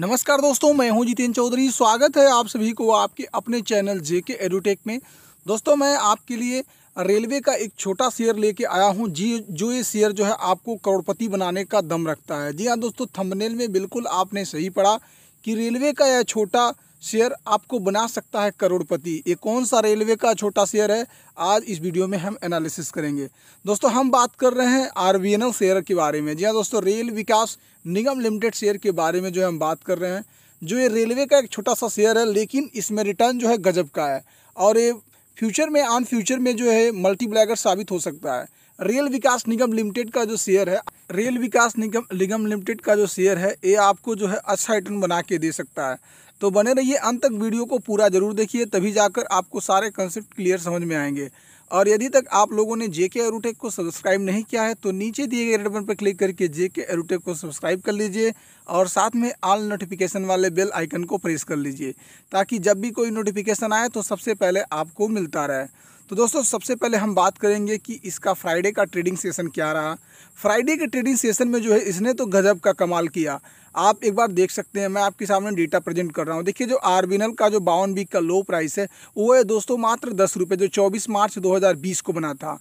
नमस्कार दोस्तों मैं हूं जितेंद्र चौधरी स्वागत है आप सभी को आपके अपने चैनल जे के एडुटेक में दोस्तों मैं आपके लिए रेलवे का एक छोटा शेयर लेके आया हूं जी जो ये शेयर जो है आपको करोड़पति बनाने का दम रखता है जी हाँ दोस्तों थंबनेल में बिल्कुल आपने सही पढ़ा कि रेलवे का यह छोटा शेयर आपको बना सकता है करोड़पति ये कौन सा रेलवे का छोटा शेयर है आज इस वीडियो में हम एनालिसिस करेंगे दोस्तों हम बात कर रहे हैं आर शेयर के बारे में जी हाँ दोस्तों रेल विकास निगम लिमिटेड शेयर के बारे में जो हम बात कर रहे हैं जो ये रेलवे का एक छोटा सा शेयर है लेकिन इसमें रिटर्न जो है गजब का है और ये फ्यूचर में आन फ्यूचर में जो है मल्टीप्लायर साबित हो सकता है रेल विकास निगम लिमिटेड का जो शेयर है रेल विकास निगम निगम लिमिटेड का जो शेयर है ये आपको जो है अच्छा रिटर्न बना के दे सकता है तो बने रहिए अंत तक वीडियो को पूरा जरूर देखिए तभी जाकर आपको सारे कंसेप्ट क्लियर समझ में आएंगे और यदि तक आप लोगों ने जेके एरोटेक को सब्सक्राइब नहीं किया है तो नीचे दिए गए रेड बटन पर क्लिक करके जेके एरोटेक को सब्सक्राइब कर लीजिए और साथ में ऑल नोटिफिकेशन वाले बेल आइकन को प्रेस कर लीजिए ताकि जब भी कोई नोटिफिकेशन आए तो सबसे पहले आपको मिलता रहे तो दोस्तों सबसे पहले हम बात करेंगे कि इसका फ्राइडे का ट्रेडिंग सेशन क्या रहा फ्राइडे के ट्रेडिंग सेशन में जो है इसने तो गजब का कमाल किया आप एक बार देख सकते हैं मैं आपके सामने डेटा प्रेजेंट कर रहा हूँ देखिए जो आरबिनल का जो बावन वीक का लो प्राइस है वो है दोस्तों मात्र दस रुपये जो चौबीस मार्च दो को बना था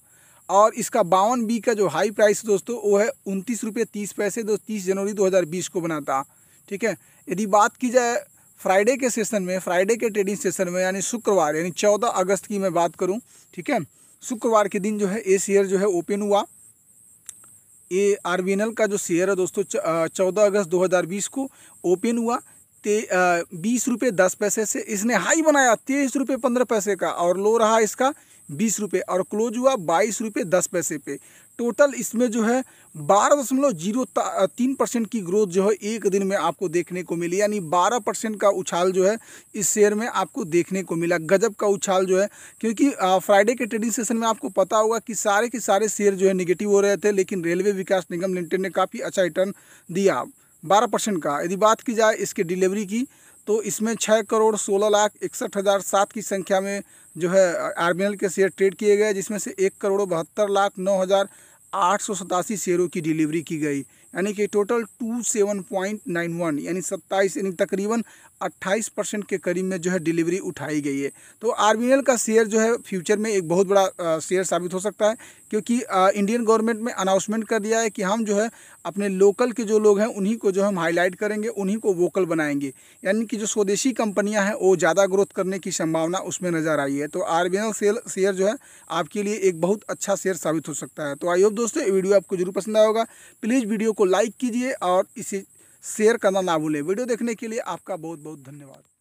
और इसका बावन बी का जो हाई प्राइस दोस्तों वो है उनतीस रुपये तीस पैसे दो तीस जनवरी 2020 को बना था ठीक है यदि बात की जाए फ्राइडे के सेशन में फ्राइडे के ट्रेडिंग सेशन में यानी शुक्रवार यानी चौदह अगस्त की मैं बात करूँ ठीक है शुक्रवार के दिन जो है ए जो है ओपन हुआ ये आर का जो शेयर है दोस्तों चौदह अगस्त 2020 को ओपन हुआ ते बीस रुपये दस पैसे से इसने हाई बनाया तेईस रुपये पंद्रह पैसे का और लो रहा इसका बीस रुपये और क्लोज हुआ बाईस रुपये दस पैसे पे टोटल इसमें जो है बारह दशमलव जीरो तीन परसेंट की ग्रोथ जो है एक दिन में आपको देखने को मिली यानी बारह परसेंट का उछाल जो है इस शेयर में आपको देखने को मिला गजब का उछाल जो है क्योंकि फ्राइडे के ट्रेडिंग सेशन में आपको पता होगा कि सारे के सारे शेयर जो है निगेटिव हो रहे थे लेकिन रेलवे विकास निगम लिमिटेड ने काफ़ी अच्छा रिटर्न दिया बारह परसेंट का यदि बात की जाए इसके डिलीवरी की तो इसमें छः करोड़ सोलह लाख इकसठ हज़ार सात की संख्या में जो है आर के शेयर ट्रेड किए गए जिसमें से एक करोड़ बहत्तर लाख नौ हज़ार आठ सौ सतासी शेयरों की डिलीवरी की गई यानी कि total two seven point nine one यानी सत्ताईस यानी तकरीबन अट्ठाईस परसेंट के करीब में जो है डिलीवरी उठाई गई है तो आर का शेयर जो है फ्यूचर में एक बहुत बड़ा शेयर साबित हो सकता है क्योंकि इंडियन गवर्नमेंट में अनाउंसमेंट कर दिया है कि हम जो है अपने लोकल के जो लोग हैं उन्हीं को जो हम हाईलाइट करेंगे उन्हीं को वोकल बनाएंगे यानी कि जो स्वदेशी कंपनियां हैं वो ज़्यादा ग्रोथ करने की संभावना उसमें नज़र आई है तो आर शेयर जो है आपके लिए एक बहुत अच्छा शेयर साबित हो सकता है तो आई होप दोस्तों वीडियो आपको जरूर पसंद आएगा प्लीज़ वीडियो को लाइक कीजिए और इसे शेयर करना ना भूलें वीडियो देखने के लिए आपका बहुत बहुत धन्यवाद